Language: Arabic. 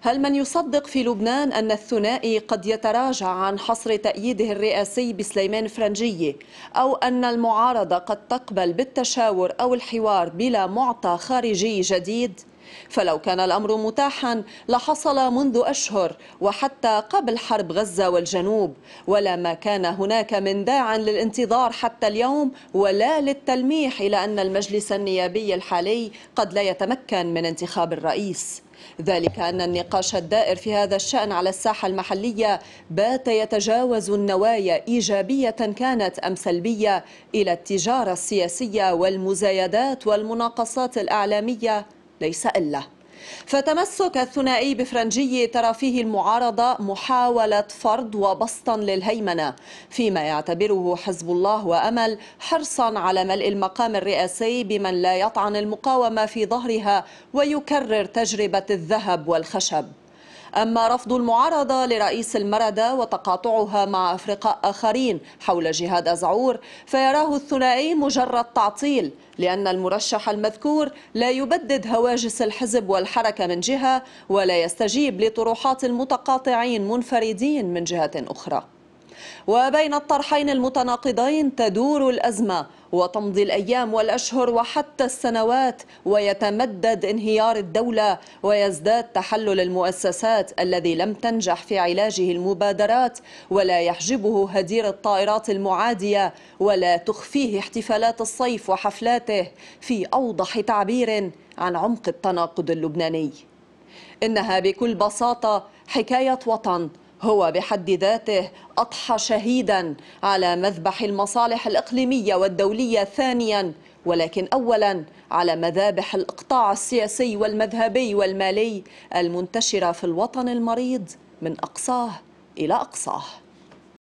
هل من يصدق في لبنان أن الثنائي قد يتراجع عن حصر تأييده الرئاسي بسليمان فرنجية أو أن المعارضة قد تقبل بالتشاور أو الحوار بلا معطى خارجي جديد؟ فلو كان الأمر متاحا لحصل منذ أشهر وحتى قبل حرب غزة والجنوب ولا ما كان هناك من داع للانتظار حتى اليوم ولا للتلميح إلى أن المجلس النيابي الحالي قد لا يتمكن من انتخاب الرئيس ذلك أن النقاش الدائر في هذا الشأن على الساحة المحلية بات يتجاوز النوايا إيجابية كانت أم سلبية إلى التجارة السياسية والمزايدات والمناقصات الإعلامية ليس إلا فتمسك الثنائي بفرنجي ترى فيه المعارضة محاولة فرض وبسطا للهيمنة فيما يعتبره حزب الله وأمل حرصا على ملء المقام الرئاسي بمن لا يطعن المقاومة في ظهرها ويكرر تجربة الذهب والخشب أما رفض المعارضة لرئيس المردة وتقاطعها مع أفرقاء آخرين حول جهاد أزعور فيراه الثنائي مجرد تعطيل لأن المرشح المذكور لا يبدد هواجس الحزب والحركة من جهة ولا يستجيب لطروحات المتقاطعين منفردين من جهة أخرى وبين الطرحين المتناقضين تدور الأزمة وتمضي الأيام والأشهر وحتى السنوات ويتمدد انهيار الدولة ويزداد تحلل المؤسسات الذي لم تنجح في علاجه المبادرات ولا يحجبه هدير الطائرات المعادية ولا تخفيه احتفالات الصيف وحفلاته في أوضح تعبير عن عمق التناقض اللبناني إنها بكل بساطة حكاية وطن هو بحد ذاته أضحى شهيدا على مذبح المصالح الإقليمية والدولية ثانيا ولكن أولا على مذابح الإقطاع السياسي والمذهبي والمالي المنتشرة في الوطن المريض من أقصاه إلى أقصاه